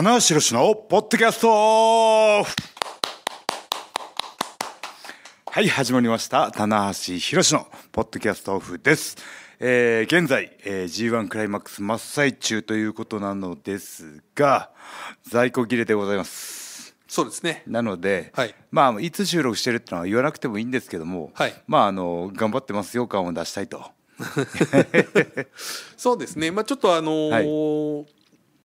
棚橋のポッドキャストはい始まりました棚橋宏のポッドキャストオフです、えー、現在、えー、G1 クライマックス真っ最中ということなのですが在庫切れでございますそうですねなので、はい、まあいつ収録してるってのは言わなくてもいいんですけども、はい、まああの頑張ってますよ感を出したいと そうですねまあちょっとあのーはい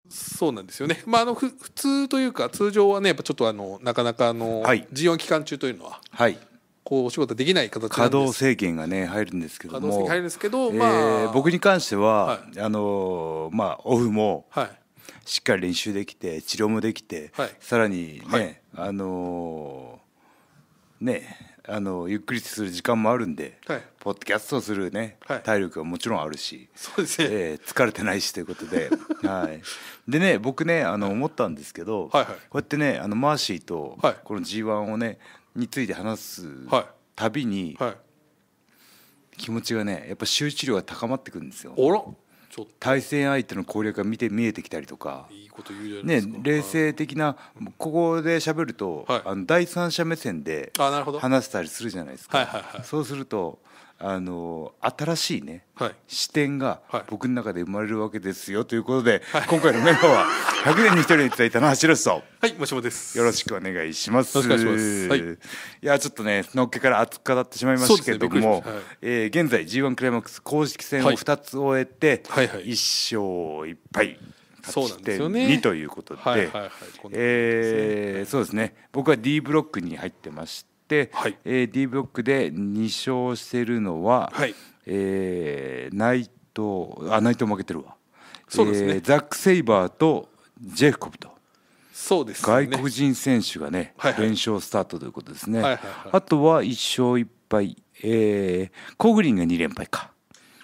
そうなんですよね、まあ、あのふ普通というか通常はねやっぱちょっとあのなかなかあの、はい、g 業期間中というのは、はい、こうお仕事できない形なんです稼働制限がね入るんですけども稼働制限入るんですけど、まあ、えー、僕に関しては、はい、あのまあオフも、はい、しっかり練習できて治療もできて、はい、さらにね、はい、あのー、ねあのゆっくりする時間もあるんで、はい、ポッドキャストをするね、はい、体力はもちろんあるしそうですね、えー、疲れてないしということで、はい、でね僕ねあの思ったんですけど、はいはい、こうやってねあのマーシーとこの g 1をねについて話すたびに、気持ちがねやっぱ集中力が高まってくるんですよ。対戦相手の攻略が見て見えてきたりとかね、冷静的なここで喋ると、あの第三者目線で話したりするじゃないですか、そうするとあの新しいね、はい、視点が僕の中で生まれるわけですよということで、はい、今回のメンバーは100年に一人いただいたのは白石さんはいもしもですよろしくお願いしますよろしくお願いします、はい、いやちょっとねのっけから熱く語ってしまいましたけれども、ねはい、えー、現在 G1 クライマックス公式戦を2つ終えて、はいはいはい、1勝1敗勝ということで、ねはいはいはいね、えそうですね僕は D ブロックに入ってまし、はいえー、D ブロックで2勝してるのは、はいえー、イトあイト負けてるわそうですね、えー、ザック・セイバーとジェフコブと。そうです、ね、外国人選手がね、はいはい、連勝スタートということですね、はいはいはい、あとは1勝1敗、えー、コグリンが2連敗か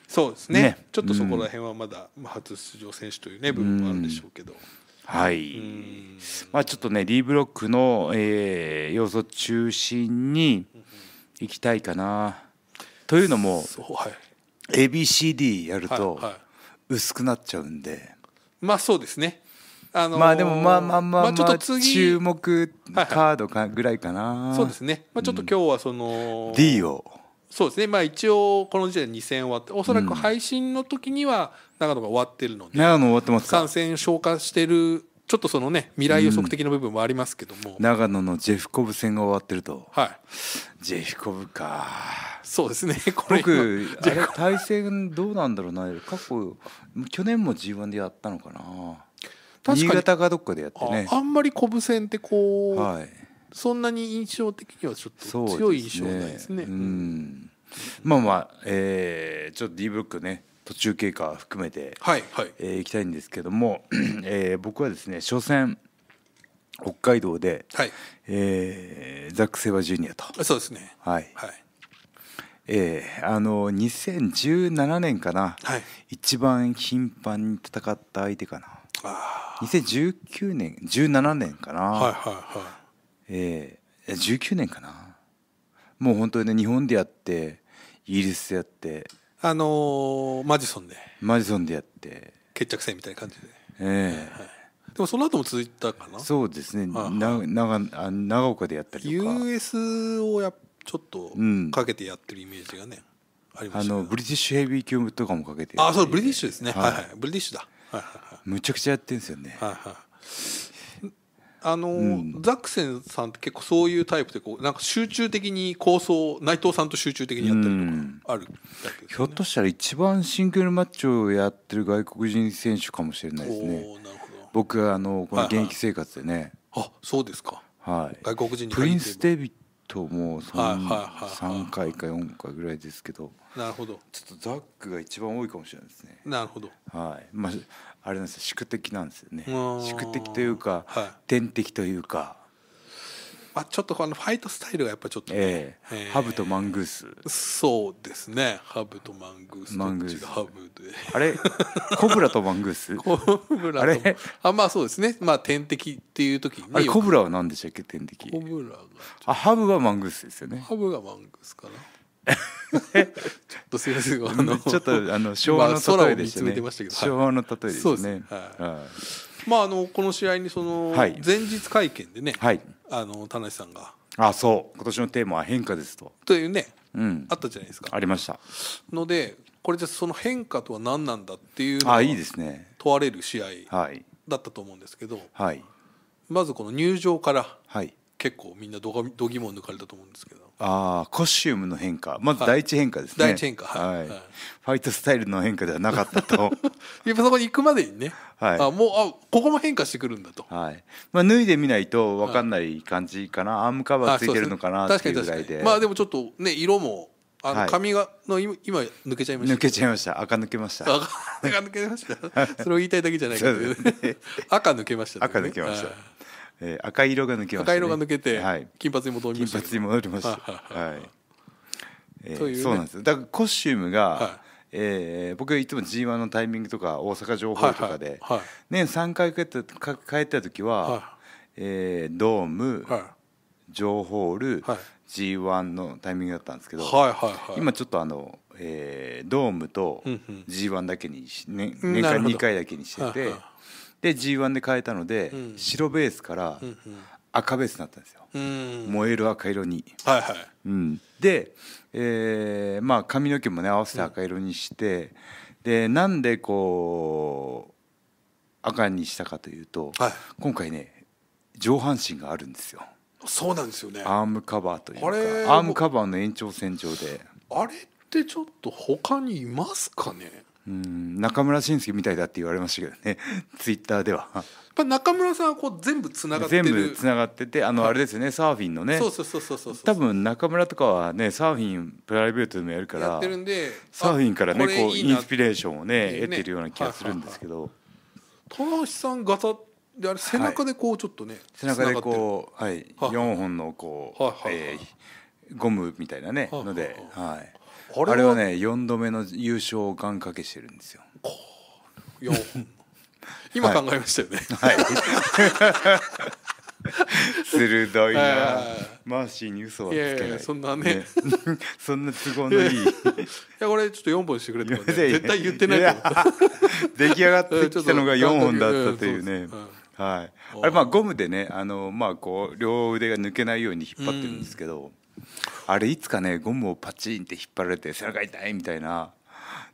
そうですね、ね、ちょっとそこら辺はまだ、初出場選手というね部分もあるでしょうけど、うはい、まあ、ちょっとね D ブロックの、えー、要素中心にいきたいかな。というのも、はい、ABCD やると薄くなっちゃうんで、はいはい、まあそうですね、あのー、まあでもまあまあまあ、まあ、ちょっと次注目カードかぐらいかな、はいはい、そうですね、まあ、ちょっと今日はその、うん、D をそうですねまあ一応この時点で2 0終わっておそらく配信の時には、うん長野が終わってるので長野終わってます感染消化してるちょっとそのね未来予測的な部分もありますけども、うん、長野のジェフコブ戦が終わってるとはいジェフコブかそうですね これ僕あれ対戦どうなんだろうな過去去年も g 1でやったのかな確新潟かどっかでやってねあんまりコブ戦ってこう、はい、そんなに印象的にはちょっと強い印象ないですね、ね、うんまあまあ、えー、ちょっと D ブロックね途中経過含めて、はいはいえー、いきたいんですけども、えー、僕はですね初戦北海道で、はいえー、ザック・セバジュニアとそうですねはい、はいえー、あの2017年かな、はい、一番頻繁に戦った相手かなあ2019年17年かなはいはいはいえー、19年かなもう本当にね日本でやってイギリスでやってあのマジソンでマジソンでやって決着戦みたいな感じでええ、はいでもその後も続いたかなそうですね、はい、な長長岡でやったりとか US をやちょっとかけてやってるイメージがね、うん、ありましたあのブリティッシュヘビー級とかもかけてあそうブリティッシュですね、はい、はいはいブリティッシュだ、はいはいはい、むちゃくちゃやってるんですよね、はいはいあの、うん、ザクセンさんって結構そういうタイプでこうなんか集中的に構想内藤さんと集中的にやったりとかある、ねひょっとしたら一番シングルマッチをやってる外国人選手かもしれないですね僕あのこの現役生活でね、はいはい、あそうですか、はい、外国人プリンス・デビットも 3,、はいはい、3回か4回ぐらいですけどなるほどちょっとザックが一番多いかもしれないですねなるほど、はいまあ、あれなんですよ宿敵なんですよね宿敵というか、はい、天敵というかまあ、ちょっとあのファイトスタイルがやっぱちょっと、ね、えー、えー、ハブとマングースそうですねハブとマングースマングースハブであれ コブラとマングースコブラあれあまあそうですねまあ天敵っていう時にあれコブラは何でしたっけ天敵コブラがあハブはマングースですよねハブがマングースかなちょっとすいませんあの ちょっとあの昭和の例えですね、まあ、昭和の例えですね、はい、まああのこの試合にその前日会見でね、はい、あの田無さんがあそう今年のテーマは変化ですとというね、うん、あったじゃないですかありましたのでこれじゃその変化とは何なんだっていうのね問われる試合だったと思うんですけど、はい、まずこの入場から、はい、結構みんなどがどぎも抜かれたと思うんですけどああコスチュームの変化まず第一変化ですね、はい、第一変化はい、はい、ファイトスタイルの変化ではなかったと やっぱそこに行くまでにね、はい、あもうあここも変化してくるんだと、はいまあ、脱いでみないと分かんない感じかな、アームカバーついてるのかなっていうぐらいでまあでもちょっとね色もあの髪がの今抜けちゃいました抜けちゃいました赤抜けました赤抜けました それを言いたいだけじゃないけど、ね、赤 抜けました、ね、赤抜けましたえー、赤い色が抜けました、ね、赤色が抜けて、金髪に戻りました金髪に戻りましたはい、えーね、そうなんですだからコスチュームが、はい、えー、僕いつも g 1のタイミングとか大阪情報とかで、はいはい、年3回帰った帰った時は、はい、えー、ドーム、情報ル、はい、g 1のタイミングだったんですけど、はいはいはい、今ちょっとあの、えー、ドームと g 1だけにし、ね、年間2回だけにしてて。うんうんで G1 で変えたので、うん、白ベースから赤ベースになったんですよ、うん、燃える赤色に。はいはいうん、で、えーまあ、髪の毛もね合わせて赤色にして、でなんでこう赤にしたかというと、はい、今回ね上半身があるんですよ。そうなんですよねアームカバーというかアームカバーの延長線上であれってちょっと他にいますかねうん中村信介みたいだって言われましたけどね ツイッターではやっ中村さんはこう全部つながって全部つながっててあのあれですよね、はい、サーフィンのねそうそうそうそうそう多分中村とかはねサーフィンプライベートでもやるからやってるんでサーフィンからねこうインスピレーションをね、ね、得てるような気がするんですけど、棚いはい、橋さんガタであれ背中でこうちょっとね、はい、背中でこうはい4本のこう、えゴムみたいなねのではいあれはね4度目の優勝を願掛けしてるんですよ。今考えましたよね、はい、は い鋭いな、マーシーに嘘はつけないそんなね そんな都合のいいいやこれちょっと四本してくれとね、絶対言ってないと思出来上がってきたのが四本だったというね、はい、あれまあゴムでねあの、まあ、こう両腕が抜けないように引っ張ってるんですけど、うんあれいつかねゴムをパチンって引っ張られて背中痛いみたいな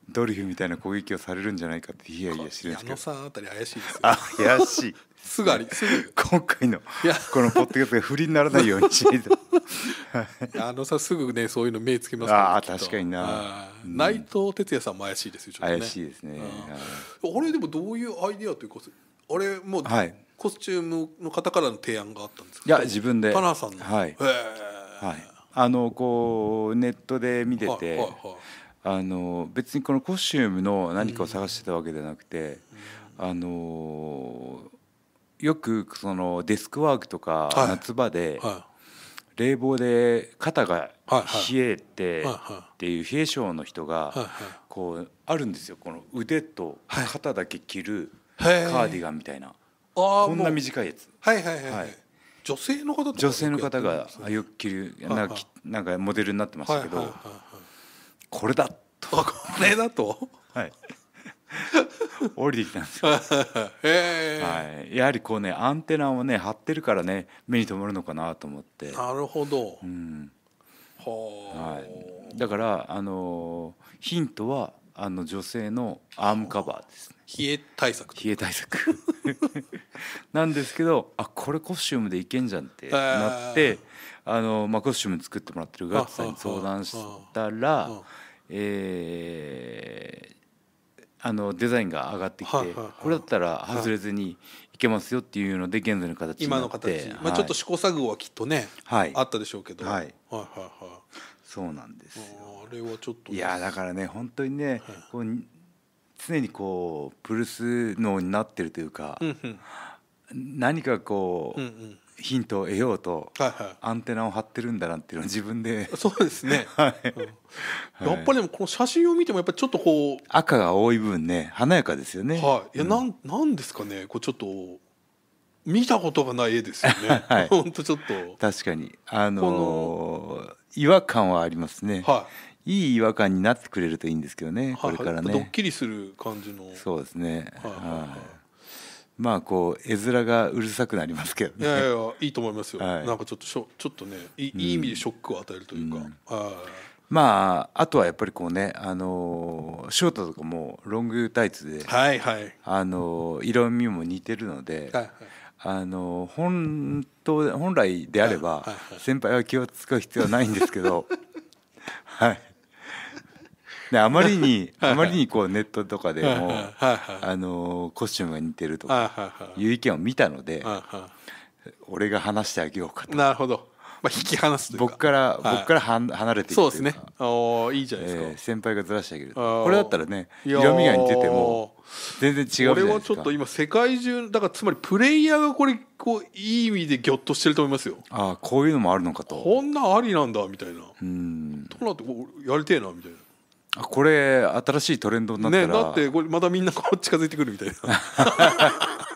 ドリフみたいな攻撃をされるんじゃないかっていやいや知るんですけど矢野さんあたり怪しいですよあ怪しいすぐありすぐ今回のこのポッドキャストが不利にならないようにしないと 矢野さんすぐねそういうの目つきますからあ確かにな、うん、内藤哲也さんも怪しいですよ、ね、怪しいですねあれでもどういうアイディアというかあれもう、はい、コスチュームの方からの提案があったんですかいや自分でパナさんのはい、はい、あのこうネットで見てて、はいはいはい、あの別にこのコスチュームの何かを探してたわけじゃなくて、うん、あのよくそのデスクワークとか夏場で、冷房で肩が冷えてっていう冷え性の人がこうあるんですよこの腕と肩だけ着るカーディガンみたいな、こんな短いやつ。はいはいはい、はい女性の方女性の方がよく着るなんかなんかモデルになってましたけどこれだとこれだとはい 降りてきたんですよ、はい、やはりこうねアンテナをね張ってるからね目に留まるのかなと思ってなるほど、うんははい、だからあのヒントはあの女性のアームカバーですね冷え対策冷え対策 なんですけどあこれコスチュームでいけんじゃんってなってあの、まあ、コスチューム作ってもらってるガッツさんに相談したらえー、あのデザインが上がってきてこれだったら外れずにいけますよっていうので現在の形になって今の形、はい、まあ、ちょっと試行錯誤はきっとね、はい、あったでしょうけど、はい、はいはいはいそうなんですあれはちょっといやだからね本当にね、こう常にこうプルス脳になってるというか、何かこう、ヒントを得ようとアンテナを張ってるんだなっていうのを自分でそうですね、はい、やっぱりでもこの写真を見てもやっぱりちょっとこう赤が多い分ね華やかですよねはいいや、うん、なんなんですかねこうちょっと見たことがない絵ですよね、はい、ほんとちょっと確かにあのー、違和感はありますね、はいいい違和感になってくれるといいんですけどね、これからね。ドッキリする感じの。そうですね。はい。まあこう絵面がうるさくなりますけどね。いやいやいいと思いますよ。なんかちょっとしょちょっとねいい意味でショックを与えるというか。まああとはやっぱりこうねあのショートとかもロングタイツで、はいはい、あの色味も似てるので。はいはいあの本当本来であれば先輩は気を使う必要はないんですけど はいであまりにあまりにこうネットとかでもあのコスチュームが似てるとかいう意見を見たので俺が話してあげようかとなるほど、まあ、引き離すというか僕から僕からは離れていくそうですねおいいじゃないですか、先輩がずらしてあげるこれだったらね色味が似てても全然違うこれはちょっと今世界中だからつまりプレイヤーがこれこういい意味でぎょっとしてると思いますよああこういうのもあるのかとこんなありなんだみたいなうんとなってやりてえなみたいなあこれ新しいトレンドになったら、ね、だってこれまだみんなこう近づいてくるみたいな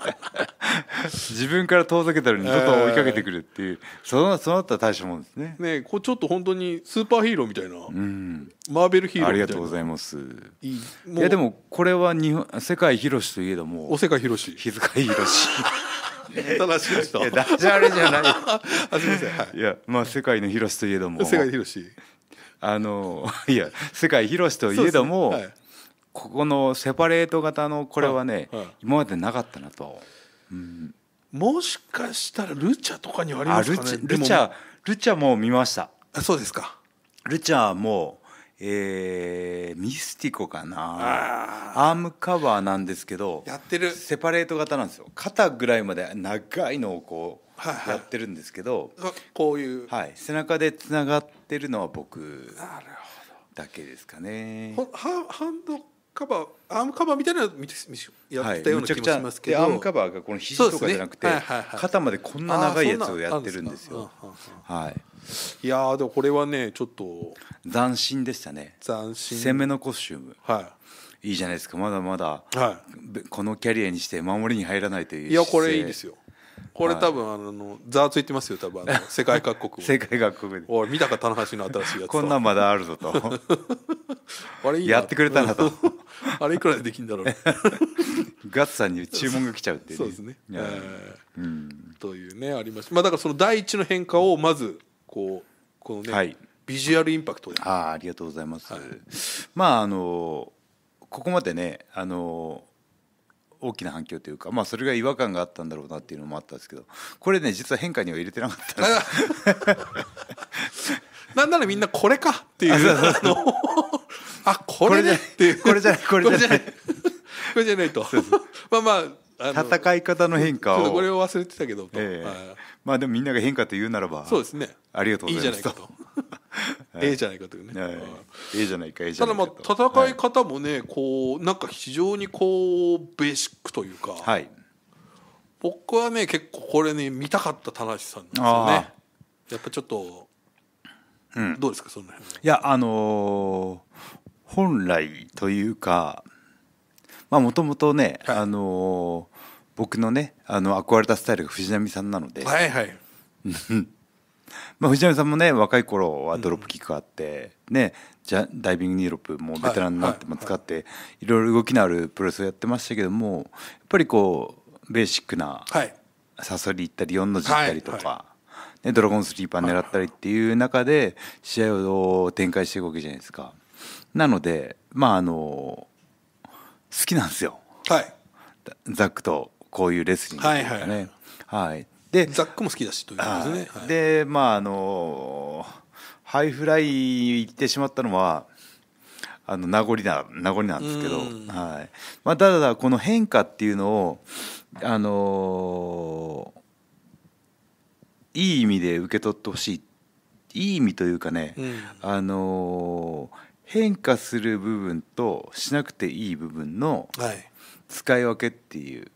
自分から遠ざけたちょっと追いかけてくるっていう、そのそのあったら大したもんですねねこうちょっと本当にスーパーヒーローみたいな、うん、マーベルヒーローありがとうございますいやでもこれは日本世界広しといえどもお世界広し日塚広し 正しい人いやダジャレじゃない あすみません、はい、いやまあ世界の広しといえども世界広しあの いや世界広しといえども、ねはい、ここのセパレート型のこれはね、はいはい、今までなかったなと、うん、もしかしたらルチャとかにありますかねルチャルチャも見ましたあそうですかルチャもえー、ミスティコかなアームカバーなんですけどやってるセパレート型なんですよ肩ぐらいまで長いのをこうはいやってるんですけど、こういうはい、背中でつながってるのは僕なるだけですかねほどハハンドカバーアームカバーみたいなのやってたような気もしますけど、はい、アームカバーがこの肘とかじゃなくて、ねはいはいはい、肩までこんな長いやつをやってるんですよ。はい、いやでもこれはねちょっと斬新でしたね斬新攻めのコスチューム、はい、いいじゃないですかまだまだ、はい、このキャリアにして守りに入らないといういやこれいいですよこれ多分あのざわついてますよ多分あの 世界各国世界各国でおい見たか棚橋の新しいやつこんなんまだあるぞと あれいいやってくれたなと あれいくらでできんだろうガッツさんに注文が来ちゃうっていう、ね、そうですね、えー、うん、というねありましたまあだからその第一の変化をまずこうこのね、はい、ビジュアルインパクトああありがとうございます、はい、まああのここまでねあの大きな反響というか、まあ、それが違和感があったんだろうなっていうのもあったんですけどこれね実は変化には入れてなかったで なんならみんなこれかっていうあのあこれねっていうこれじゃないこれじゃないこれじゃないとまあまあ戦い方の変化をこれを忘れてたけど、えー、まあでもみんなが変化と言うならばそうですねありがとうございますいいじゃないかと ええじゃないかというね、はい、ええじゃないかええじゃないかただまあ戦い方もね、はい、こうなんか非常にこうベーシックというか、はい、僕はね結構これね見たかった田無さんなんですよねやっぱちょっと、うん、どうですかその辺いやあのー、本来というかまあもともとね、はい、あのー、僕のねあの憧れたスタイルが藤波さんなので、はいはい、まあ藤波さんもね若い頃はドロップキックがあって、うん、ねじゃダイビングニーロップもベテランになって、も使って、はい、いろいろ動きのあるプロレスをやってましたけどもやっぱりこうベーシックな、はい、サソリ行ったり4の字行ったりとか。はいね、ドラゴンスリーパー狙ったりっていう中で試合を展開していくわけじゃないですか。なのでまああの好きなんですよ、はい、ザックとこういうレスリングとかね。はい、はい、でザックも好きだしということですね。でまああのハイフライ行ってしまったのはあの名残な名残なんですけど、はいまあ、ただこの変化っていうのを、あのー、いい意味で受け取ってほしいいい意味というかね、うん、あのー変化する部分としなくていい部分の使い分けっていう、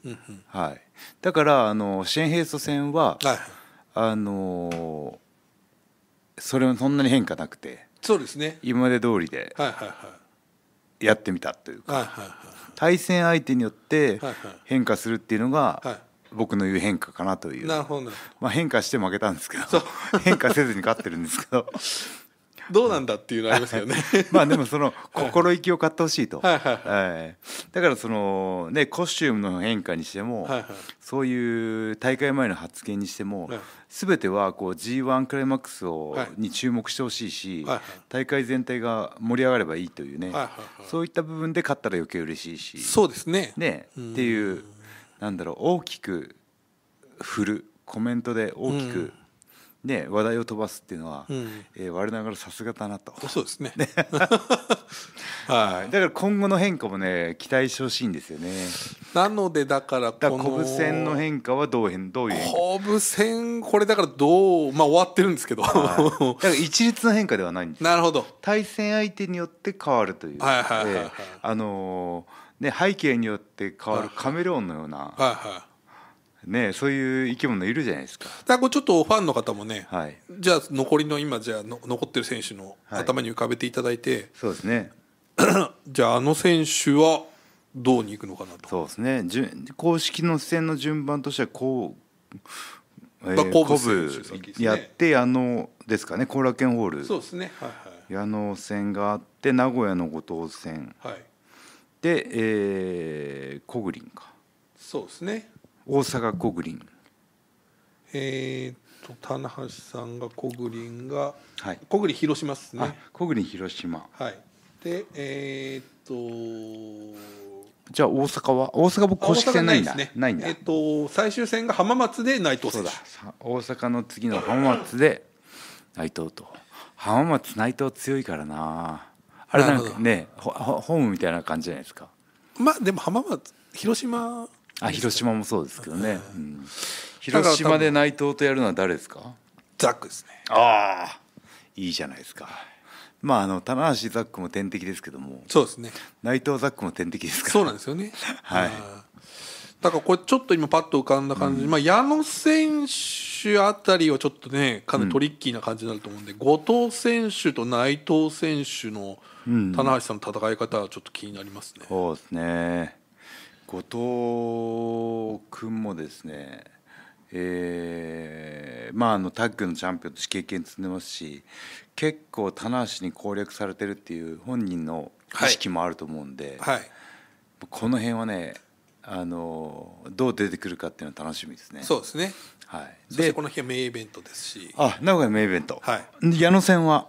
はい、はい、だからあの支援平素戦は、はい、あのそれもそんなに変化なくてそうですね今まで通りでやってみたというか、対戦相手によって変化するっていうのが、はい僕の言う変化かなというなるほどまあ、変化して負けたんですけど 変化せずに勝ってるんですけどどうなんだっていうのありますよね まあでもその心意気を買ってほしいと、はいはいだからそのねコスチュームの変化にしても、そういう大会前の発言にしても、全てはこう G1 クライマックスを、に注目してほしいし、大会全体が盛り上がればいいというね、そういった部分で勝ったら余計嬉しいしそうですねねっていうなんだろう大きく振るコメントで大きく、ね、話題を飛ばすっていうのは、うん、えー、我ながらさすがだなとそうですね はい、だから今後の変化もね期待してほしいんですよねなのでだからこの武戦の変化はどう変どういう変化戦これだからどうまあ終わってるんですけど、はい、だから一律の変化ではないんですなるほど対戦相手によって変わるというはいはいはい、はい、あのー、ね背景によって変わるカメレオンのような、はいはいねそういう生き物いるじゃないですか。だかちょっとファンの方もね、はい、じゃあ残りの今じゃあの残ってる選手の頭に浮かべていただいて、はい、そうですね じゃああの選手はどうに行くのかなと。そうですね公式の戦の順番としてはこう、えー、コブやって、あのですかね後楽園ホールそうですね、はいはい、矢野戦があって名古屋の後藤戦、はい、で、えー、小栗か。そうですね大阪小栗えっと棚橋さんが小栗が、はい、小栗広島ですね小栗広島はいでえー、っとじゃあ大阪は大阪僕公式戦ないんだない,、なんだえっと最終戦が浜松で内藤選手大阪の次の浜松で内藤と浜松内藤強いからなあれなんかねホホームみたいな感じじゃないですかまあでも浜松広島あ広島もそうですけどね、うん、広島で内藤とやるのは誰ですかザックですねああいいじゃないですかまああの棚橋ザックも天敵ですけどもそうですね内藤ザックも天敵ですからそうなんですよね はいだからこれちょっと今パッと浮かんだ感じ、うん、まあ矢野選手あたりはちょっとねかなりトリッキーな感じになると思うんで、うん、後藤選手と内藤選手の棚橋さんの戦い方はちょっと気になりますね、そうですね後藤君もですねえー、まああのタッグのチャンピオンとして経験積んでますし結構棚橋に攻略されてるっていう本人の意識もあると思うんで、はいはい、この辺はねあのどう出てくるかっていうのは楽しみですね。そうですね。はい。でこの日は名イベントですし。あ、名古屋名イベント。はい。矢野戦は。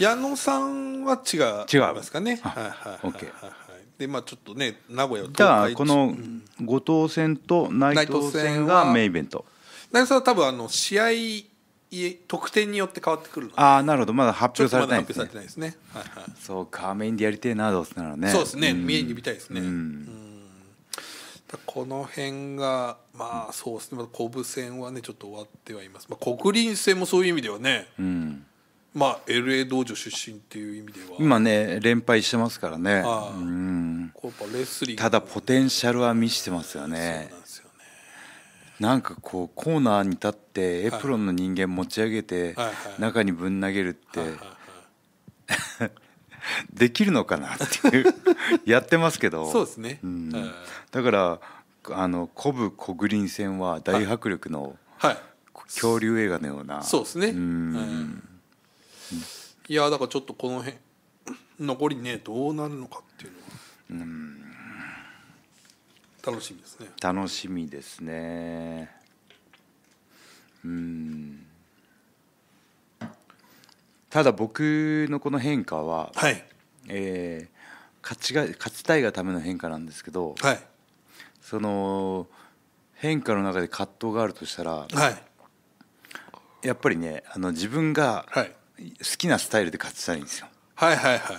矢野さんは違う。違いますかね。はいはい。オッケー。でまあちょっとね名古屋じゃあこの後藤戦と内藤戦がメインイベント内藤戦は多分あの試合得点によって変わってくるああなるほどまだ発表されてないですね、ねはいはい、そうかメインでやりてえなどうせならねそうですね、うん、メインで見たいですね、うん、この辺がまあそうですねまだ、あ、小布戦はねちょっと終わってはいます、まあ、国林戦もそういう意味ではね、うんまあ LA 道場出身っていう意味では今ね連敗してますからねただポテンシャルは見せてますよねなんかこうコーナーに立ってエプロンの人間持ち上げて中にぶん投げるって できるのかなっていう やってますけどそうですね、うん、だからあのコブコグリン戦は大迫力の恐竜映画のようなそうですねうんいやだからちょっとこの辺残りねどうなるのかっていうのはうん楽しみですね楽しみですねうんただ僕のこの変化は、はい、えー、勝ちが勝ちたいがための変化なんですけど、はい、その変化の中で葛藤があるとしたら、はい、やっぱりねあの自分が、はい好きなスタイルで勝ちたいんですよ。はいはいはい。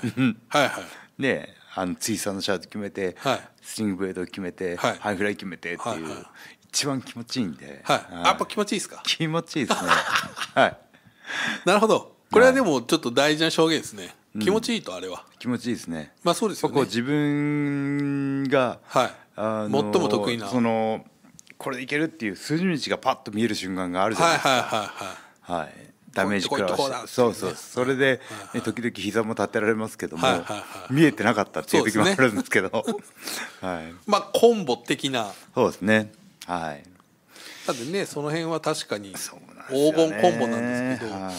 はいはい。で、あのツイスターのシャート決めて、はい、スリングブレード決めて、はい、ハイフライ決めてっていう、はいはい、一番気持ちいいんで。はい。やっぱ気持ちいいですか。気持ちいいですね。はい。なるほど。これはでもちょっと大事な証言ですね。気持ちいいとあれは。気持ちいいですね。まあそうですよね。自分が、はい、あ最も得意なそのこれでいけるっていう数字道がパッと見える瞬間があるじゃないですか。はいはいはいはい。はい。ダメージ食らわしてそうそうそれで、ね、時々膝も立てられますけども、見えてなかったっていう時もあるんですけど はいまあコンボ的なそうですねはいだってねその辺は確かに黄金コンボなんですけどま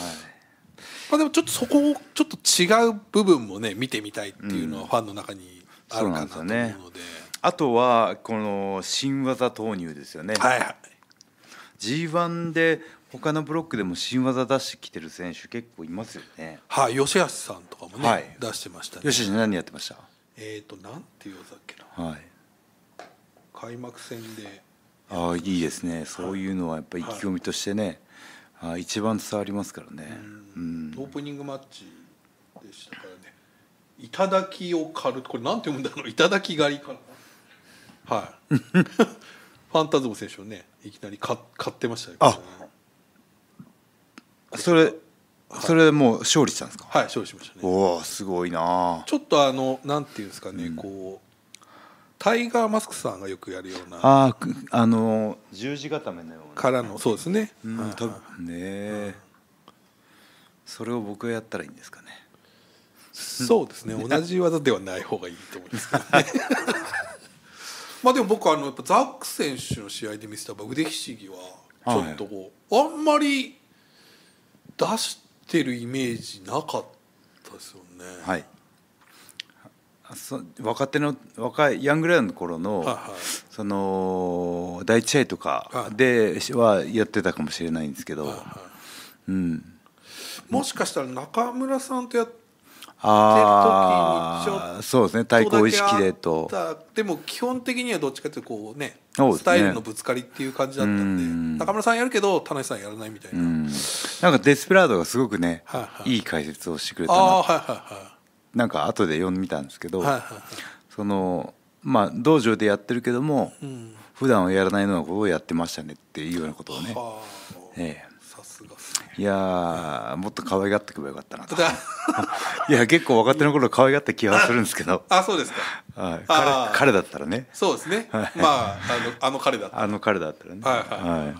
あでもちょっとそこをちょっと違う部分もね見てみたいっていうのはファンの中にあるかなと思うので。あとはこの新技投入ですよね。はい、はい、G1 で他のブロックでも新技出してきてる選手結構いますよねはい、吉橋さんとかもね、はい、出してました、ね、吉橋何やってましたえっ、ー、となんていう技っけな、はい、開幕戦でああいいですねそういうのはやっぱり意気込みとしてね、はい、あ一番伝わりますからねうん、オープニングマッチでしたからね「いただきを狩る」これなんて読むんだろう「だき狩り」かなはい ファンタズム選手をねいきなりか買ってましたよ、あそれそれもう勝利したんですかはい勝利しましたねおおすごいなちょっとあのなんていうんですかね、うん、こうタイガーマスクさんがよくやるようなああの十字固めのようなからのそうですね、うん、多分ねうん、それを僕がやったらいいんですかねそうですね 同じ技ではない方がいいと思いますけどね まあでも僕あのやっぱザック選手の試合で見せた腕ひしぎはちょっとこう、はい、あんまり出してるイメージなかったですよね。はい若手の若いヤングレアの頃の、はいはい、その第一試合とかではやってたかもしれないんですけど、はいはい、うん、もしかしたら中村さんとやってあそうですね対抗意識でとでも基本的にはどっちかというとこうね、ね、スタイルのぶつかりっていう感じだったんで、ん中村さんやるけど田無さんやらないみたいなんなんかデスペラードがすごくね、はいはい、いい解説をしてくれたなはいはいはい、なんか後で読んでみたんですけど、はいはいはい、そのまあ道場でやってるけども、うん、普段はやらないようなことをやってましたねっていうようなことをね、ええいやもっと可愛がってくればよかったなと いや結構若手の頃可愛がった気がするんですけどあそうですか、はい、彼彼だったらねそうですね、はい、まああのあの彼だったらあの彼だったらねはいはい、はい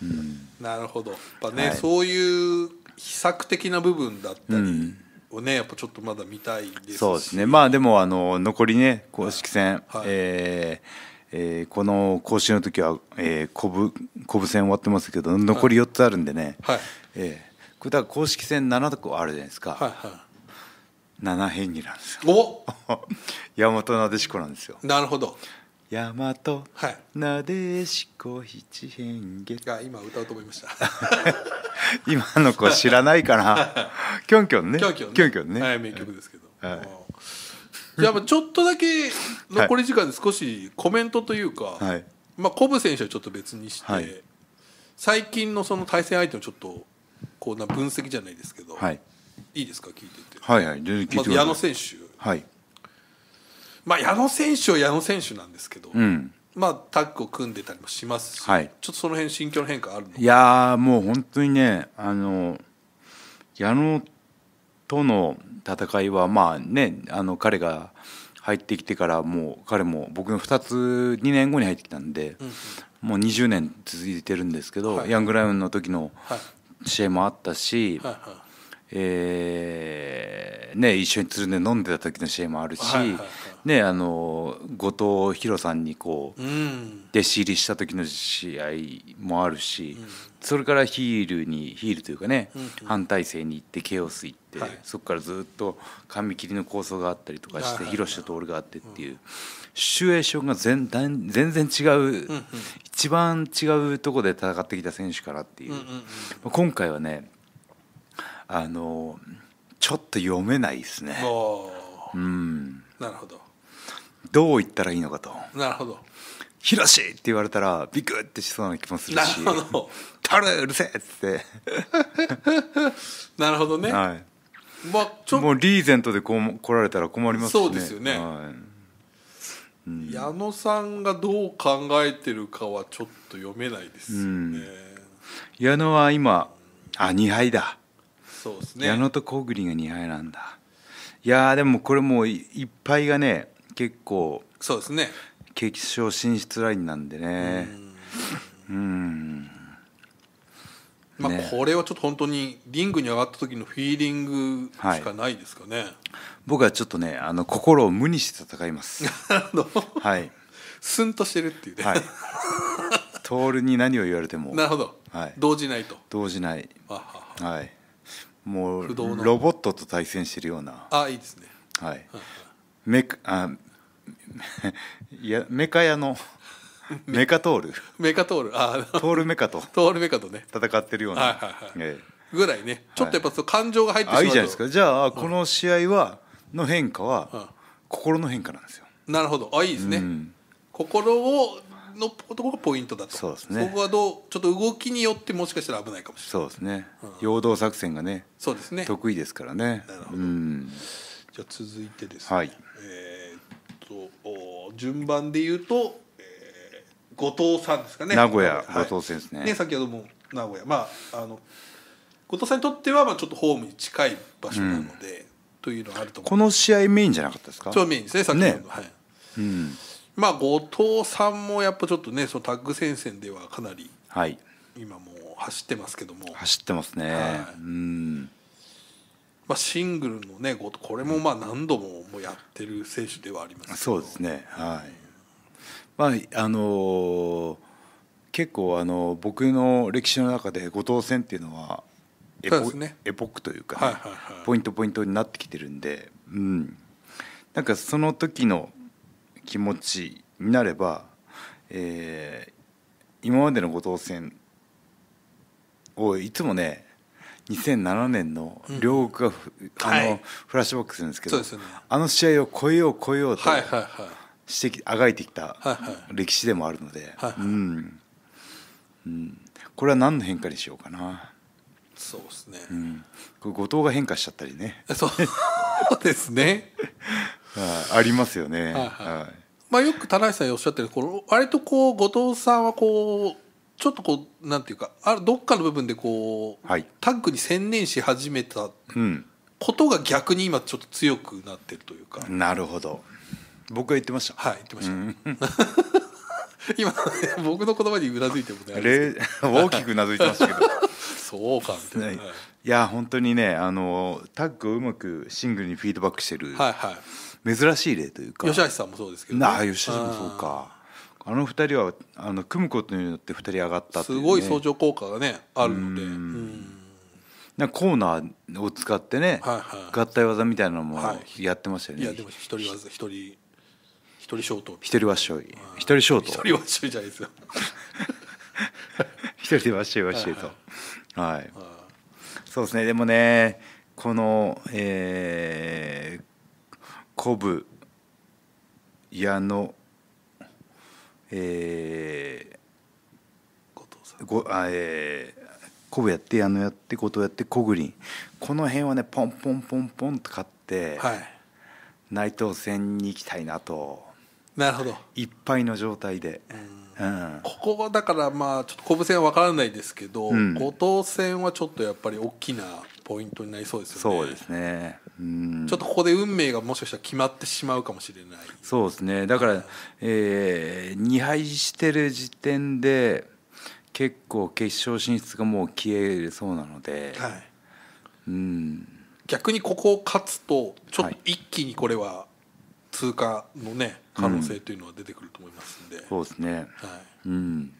うん、なるほどやっぱね、はい、そういう秘策的な部分だったりをね、うん、やっぱちょっとまだ見たいですそうですねまあでもあの残りね公式戦、はい、えーえー、この甲子園の時は、えー、こぶこぶ戦終わってますけど残り4つあるんでね、はい、えー、これだから公式戦7個あるじゃないですか、はいはい、7変になんですよお大和 なでしこなんですよなるほど大和、はい、なでしこ七変化が今歌うと思いました 今の子知らないかなきょんきょんねきょんきょんねね、はい、名曲ですけど、はいじゃあちょっとだけ残り時間で少しコメントというか、はい、まあ、コブ選手はちょっと別にして、はい、最近のその対戦相手のちょっとこうな分析じゃないですけど、はい、いいですか聞いてて、はいはい、まず矢野選手、はいまあ、矢野選手は矢野選手なんですけど、うん、まあ、タッグを組んでたりもしますし、はい、ちょっとその辺心境の変化あるいやもう本当にねあの矢野との戦いはまあねあの彼が入ってきてからもう彼も僕の2つ2年後に入ってきたんで、もう20年続いてるんですけど、ヤングライオンの時の試合もあったし、えね、一緒につるんで飲んでた時の試合もあるし、ね、あの後藤宏さんにこう、弟子入りした時の試合もあるし、それからヒールにヒールというかね、うん反体制に行ってケオス行って、はい、そこからずっと紙切りの構想があったりとかして広瀬徹があってっていう、うん、シチュエーションが全全然違う、うん一番違うとこで戦ってきた選手からっていう、うんうんうん今回はねあのちょっと読めないですね。うん、なるほどどう言ったらいいのかと。なるほどヒロシ!」って言われたらビクってしそうな気もするしなるほど「タうるせえ!」っつって なるほどね、はい、まあ、ちょもうリーゼントでこう来られたら困りますねそうですよね、はいうん、矢野さんがどう考えてるかはちょっと読めないですよね、うん、矢野は今あ2敗だそうですね矢野と小栗が2敗なんだいやでもこれもういっぱいがね結構そうですね決勝進出ラインなんでね。うん。まあ、これはちょっと本当にリングに上がった時のフィーリングしかないですかね、はい、僕はちょっとねあの心を無にして戦います はいスンとしてるっていうね、はい、トールに何を言われてもなるほど、はい、動じないと動じないはいもうロボットと対戦してるようなあいいですねはい、はい、あいやメカ屋のメカトールメカトールあトールメカとトールメカとね戦ってるような、はいぐらいねちょっとやっぱそ感情が入ってしまうはい、いいじゃないですかじゃあこの試合は、の変化は、心の変化なんですよなるほどあいいですね、うん、心をのとこがポイントだとそうですねそこはどうちょっと動きによってもしかしたら危ないかもしれないそうですね、うん、陽動作戦がねそうですね得意ですからねなるほど、うん、じゃあ続いてですね、はいえーと順番で言うと、えー、後藤さんですかね名古屋、はい、後藤選手ねね先ほども名古屋まああの後藤さんにとってはまあちょっとホームに近い場所なので、うん、というのがあるとこの試合メインじゃなかったですかそうメインですね先ほど、ね、はい、うん、まあ後藤さんもやっぱちょっとねそのタッグ戦線ではかなり、はい、今も走ってますけども走ってますね、はい、うんまあ、シングルのねこれもまあ何度ももうやってる選手ではありますそうですねはい、まああのー、結構あの僕の歴史の中で後藤戦っていうのはエポね、エポックというか、ねはいはいはい、ポイントポイントになってきてるんで、うん、なんかその時の気持ちになれば、えー、今までの後藤戦をいつもね2007年の両国が、あのフラッシュボックスるんですけどあの試合を超えよう超えようとしてき、あがいてきた歴史でもあるので、うんうん、これは何の変化にしようかな。そうですね、うん、これ後藤が変化しちゃったりねそうですねあありますよねはい、はい、はいまあ、よく田中さんおっしゃってるこの割とこう後藤さんはこうちょっとこうなんていうかあどっかの部分でこう、はい、タッグに専念し始めたことが逆に今ちょっと強くなってるというか、うん、なるほど僕が言ってましたはい言ってました、うん、今、僕の言葉にうなずいてもね大きくうなずいてましたけど そうかみたいな、はい、いや本当にねあのタッグをうまくシングルにフィードバックしてる、はいはい、珍しい例というか吉橋さんもそうですけど、ね、ああ吉橋さんもそうかあの2人はあの組むことによって2人上がったっ、ね、すごい相乗効果がねあるのでなコーナーを使ってね、はいはい、合体技みたいなのもやってましたよね、はい、いやでも一人技一人一人ショート一人わしょい一人ショート一人わっしょいじゃないですよ 一人でわッしョイわッしョイとはい、はい、そうですねでもねこのえー、コブ矢野えー、ごあえーコブやって矢野やって後藤やって小栗この辺はねポンポンポンポンと勝って、はい、内藤戦に行きたいなとなるほどいっぱいの状態で、うん、ここだからまあちょっとこぶ戦は分からないですけど、うん、後藤戦はちょっとやっぱり大きなポイントになりそうですよねそうですねちょっとここで運命がもしかしたら決まってしまうかもしれないそうですねだから、えー、2敗してる時点で結構決勝進出がもう消えるそうなので、はい、うん逆にここを勝つとちょっと一気にこれは通過のね可能性というのは出てくると思いますんで、うん、そうですね、はいうん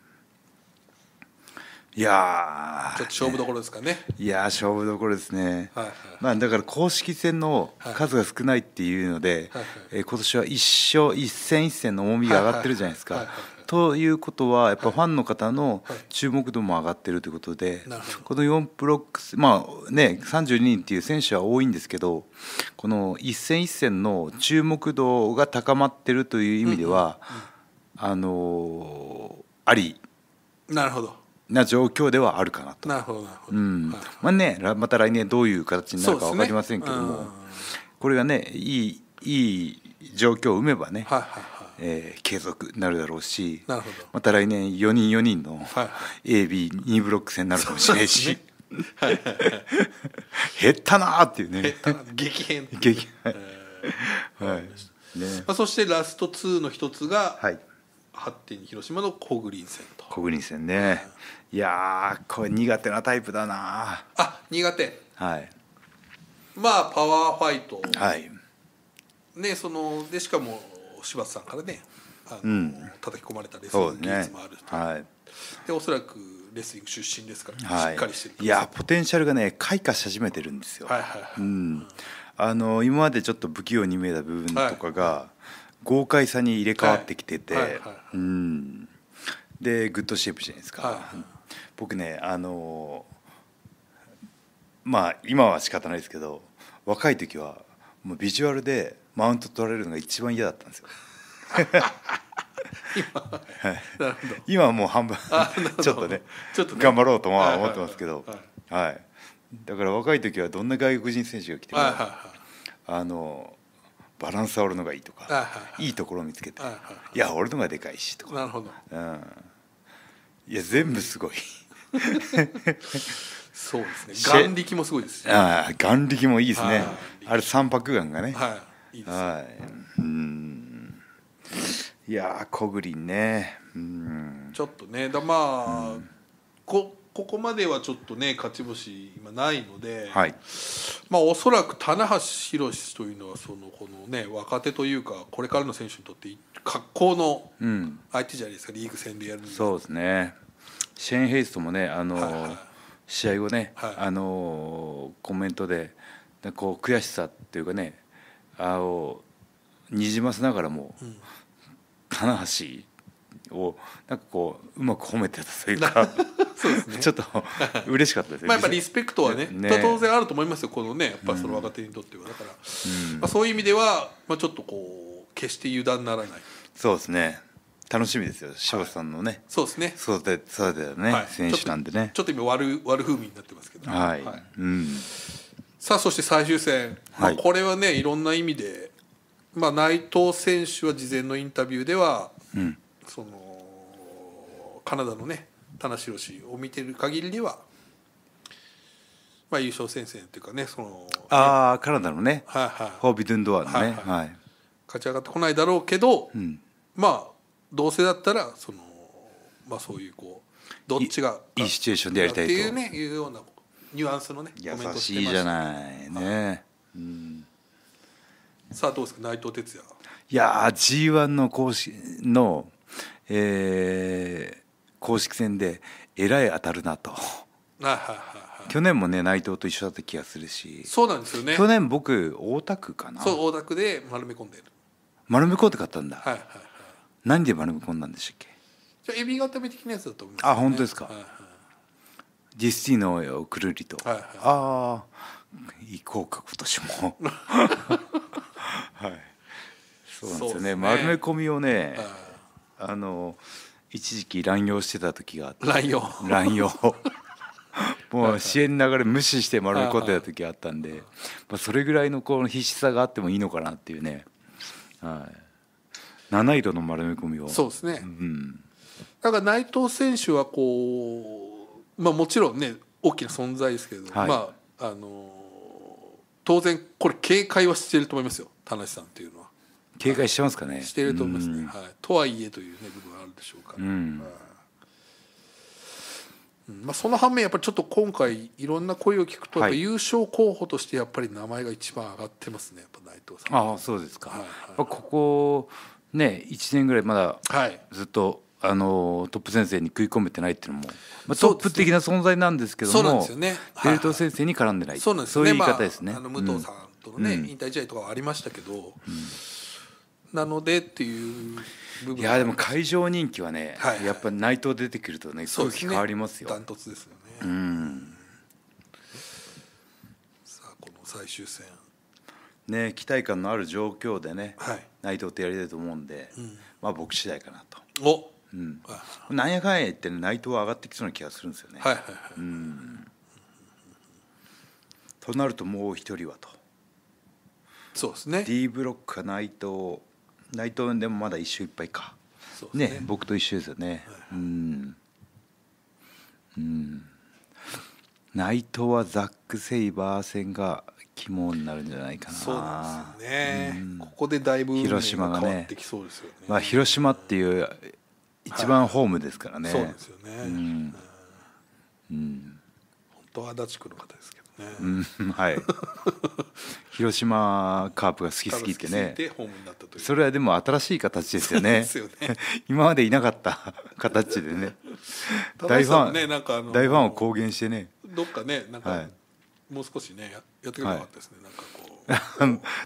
いやちょっと勝負どころですかね。いや勝負どころですね。はいはい、まあだから公式戦の数が少ないっていうので、はいえ今年は一勝一戦一戦の重みが上がってるじゃないですか。ということはやっぱファンの方の注目度も上がってるということで、この4ブロックスまあね32人っていう選手は多いんですけどこの一戦一戦の注目度が高まってるという意味では、あのありなるほどな状況ではあるかなと。なるほどなるほど。うん、まあねまた来年どういう形になるか分かりませんけども、ね、これがねいいいい状況を生めばね、はいはいえー、継続なるだろうしまた来年4人4人の AB2 ブロック戦になるかもしれないし。はい減ったなーっていうね激変激変はい、ねまあ、そしてラスト2の一つが、はい、発点広島の小グリン戦と小グリン戦ね、いやこれ苦手なタイプだなあ苦手はいまあパワーファイトはいねそのでしかも柴田さんからねうん、叩き込まれたレスリング技術もあると、ね、はい、でおそらくレスリング出身ですから、はい、しっかりしてるいやポテンシャルがね開花し始めてるんですよ、はいはいはい、うん、あの今までちょっと不器用に見えた部分とかが、はい、豪快さに入れ替わってきてて、はいうんでグッドシェイプじゃないですか、はいはい僕ねあのまあ今は仕方ないですけど若い時はもうビジュアルでマウント取られるのが一番嫌だったんですよ。今はい、今はもう半分 ちょっとねちょっと、ね、頑張ろうとは思ってますけど、はいはい、はい、だから若い時はどんな外国人選手が来ても、はいはいはい、あのバランスをるのがいいとか、はいはいはい、いいところを見つけて、はいはいはい、いや俺のがでかいしとかなるほど、うん、いや全部すごいそうですね眼力もすごいですああ眼力もいいですねあれ三白眼がねはいはいうんいやー小栗ねうんちょっとねだまあ、こここまではちょっとね勝ち星今ないので、はい、まあおそらく棚橋宏というのはそのこのね若手というかこれからの選手にとって格好の相手じゃないですか、うん、リーグ戦でやるそうですねシェーン・ヘイズともねあの、はいはい、試合後ね、はい、あのコメントでこう悔しさっていうかねあのにじませながらも、うん、棚橋をなんかこううまく褒めてたというかそうです、ね、ちょっと嬉しかったですまあやっぱリスペクトはねね当然あると思いますよこのねやっぱその若手にとってはだから、うん、まあ、そういう意味では、まあ、ちょっとこう決して油断ならないそうですね楽しみですよ柴田さんのね、はい、そうですね育て育てたね、はい、選手なんでねちょっと今悪悪風味になってますけど、はい、はい、うんさあそして最終戦、まあ、これはねいろんな意味で、まあ、内藤選手は事前のインタビューでは、うん、そのカナダのね田中宏を見てる限りでは、まあ、優勝戦線っていうかねその、ああカナダのね、はいはい、ホービドゥンドアのね、はい、はいはい、勝ち上がってこないだろうけど、うん、まあどうせだったらその、まあ、そういうこうどっちがいいシチュエーションでやりたいというねいうようなニュアンスのね優しいじゃないね、うん、さあどうですか内藤哲也いやー G1 の公式のえー、公式戦でえらい当たるなと。去年もね内藤と一緒だった気がするしそうなんですよね去年僕大田区かなそう大田区で丸め込んでる丸め込んで買ったんだ、はいはいはい、何で丸め込んだんでしたっけじゃエビ固め的なやつだと思います、ね、あ本当ですか、はいはい、ディスティーノをくるりと、はいはい、ああ行こうか今年も はいそうなんですよね、ね、丸め込みをね、はい、あの一時期乱用してた時があって乱用乱用 もう支援流れ無視して丸め込んでた時があったんで、まあ、それぐらいのこの必死さがあってもいいのかなっていうね、はい、七色の丸め込みをそうですね、うん、だから内藤選手はこう、まあ、もちろんね大きな存在ですけど、はい、まああの当然これ警戒はしてると思いますよ田無さんっていうのは警戒してますかねしてると思いますね、はい、とはいえというね部分でしょうから、うんまあ、その反面やっぱりちょっと今回いろんな声を聞くと、優勝候補としてやっぱり名前が一番上がってますね内藤さんあそうですか、はいはい、ここね1年ぐらいまだずっと、はい、あのトップ先生に食い込めてないっていうのも、まあ、トップ的な存在なんですけどもそうなんですよね、先生に絡んでないそうなんです、ね、そういう言い方ですね、武藤さんとのね、うん、引退試合とかはありましたけど、うんなのでっていう部分いやでも会場人気はね、はいやっぱ内藤出てくるとね空気変わりますよダン、ね、トツですよね、うん、さあこの最終戦ね期待感のある状況でね、はい、内藤ってやりたいと思うんで、うん、まあ僕次第かなとおうん、なんやかんや言ってね内藤は上がってきそうな気がするんですよね。となるともう一人はとそうですね D ブロックか内藤内藤でもまだ1周いっぱいかね、ね、僕と一緒ですよね、はい、うん内藤はザック・セイバー戦が肝になるんじゃないかなそうなんですね、うん、ここでだいぶ広島がね、ね、まあ、広島っていう一番ホームですからね、はい、そうですよね、うん、うん、本当は足立区の方ですけどうん、はい 広島カープが好き好きってねそれはでも新しい形ですよねね、今までいなかった形でね大ファン、大ファンを公言してねどっかねなんか、はい、もう少しねやってくれなかったですね、はい、なんかこう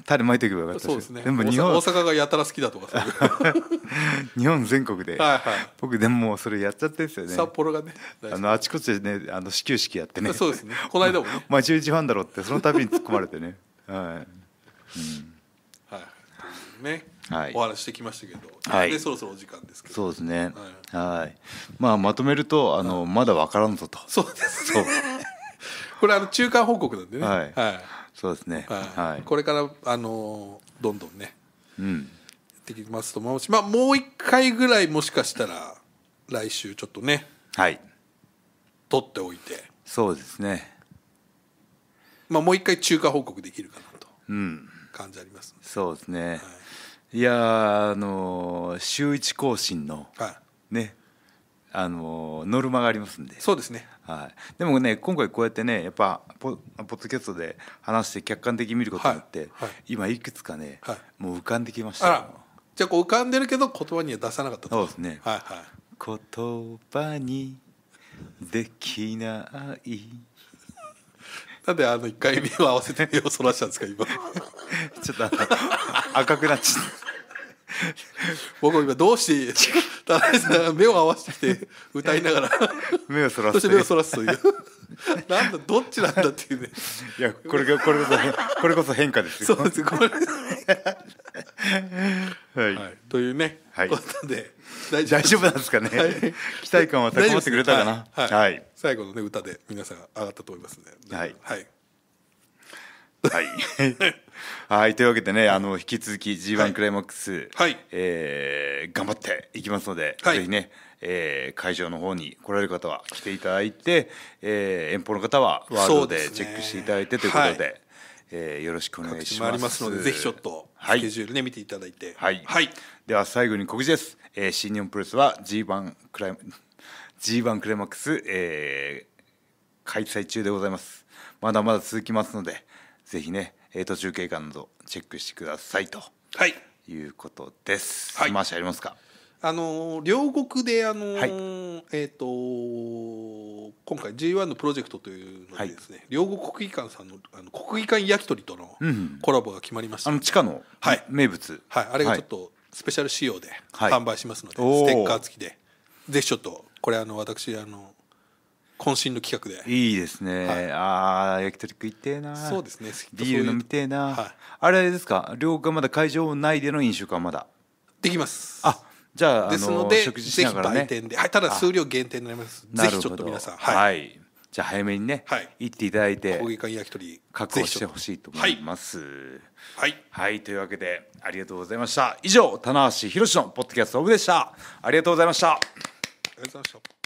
種 まいていけばよかったですねでも日本大阪がやたら好きだとか 日本全国で、はいはい、僕でもそれやっちゃってですよね札幌がねあのあちこちでねあの始球式やってね そうですねこの間も、ね、まあ中日ファンだろうってその度に突っ込まれてねはい、うんはいね、はい、お話してきましたけど、はい、でそろそろお時間ですけどそうですね、はい、まあ、まとめるとあの、まだ分からんぞとそうですねこれあの中間報告なんでねはいそうですね、はい、これからあのどんどんね、うん、できますと思うし、まあ、もう一回ぐらいもしかしたら来週ちょっとね、はい、取っておいてそうですね、まあ、もう一回中華報告できるかなと感じあります、うん、そうですね、はい、いやあのー、週一更新の、はい、ねあのノルマがありますんでそうですね、はい、でもね今回こうやってねやっぱポポッドキャストで話して客観的に見ることによって、はいはい、今いくつかね、はい、もう浮かんできましたじゃあこう浮かんでるけど言葉には出さなかったそうですね、はいはい、言葉にできないなんであの1回目を合わせて目をそらしたんですか今 ちょっと赤くなっちゃった僕も今どうしてさん目を合わせてて歌いながら目をそらす、そして目をそらすというなんだどっちなんだっていうねいやこれがこれこそこれこそ変化ですよそうですこれはい、はい、というね、はい、ことで大丈夫なんですかね、はい、期待感は高まってくれたかな、はい、はい、最後のね歌で皆さん上がったと思いますねはいはい、はい はい、というわけでね、あの引き続き G1 クライマックス、はい、えー、頑張っていきますので、はい、ぜひね、えー、会場の方に来られる方は来ていただいて、えー、遠方の方はワールドでチェックしていただいてということで。でねはい、えー、よろしくお願いします。ありますので、ぜひちょっとスケジュールね、はい、見ていただいて。はい。はい、では最後に告知です。えー、新日本プロレスは G1 クライマ G1 クライマックス、えー、開催中でございます。まだまだ続きますので、ぜひね、えー、途中経過などチェックしてくださいと、はい、いうことです。はい、回しありますかあの両国であの、はい、えっ、ー、と今回 j 1のプロジェクトというのでですね、はい、両国国技館さんのあの国技館焼き鳥とのコラボが決まりました、うん、あの地下の、はい、名物はいあれがちょっとスペシャル仕様で販売しますので、ステッカー付きでぜひちょっとこれあの私あの渾身の企画でいいですね、はい、ああ焼き鳥食いてえなそうですねビール飲みてえな、はい、あれですか両がまだ会場内での飲食はまだできますあじゃあですので、食事しながら、ね、ぜひ売店で、はい、ただ数量限定になりますぜひちょっと皆さんはい、はい、じゃあ早めにね、はい、行っていただいて焼き鳥確保してほしいと思いますはい、はいというわけでありがとうございました以上棚橋宏のポッドキャストオブでしたありがとうございましたありがとうございました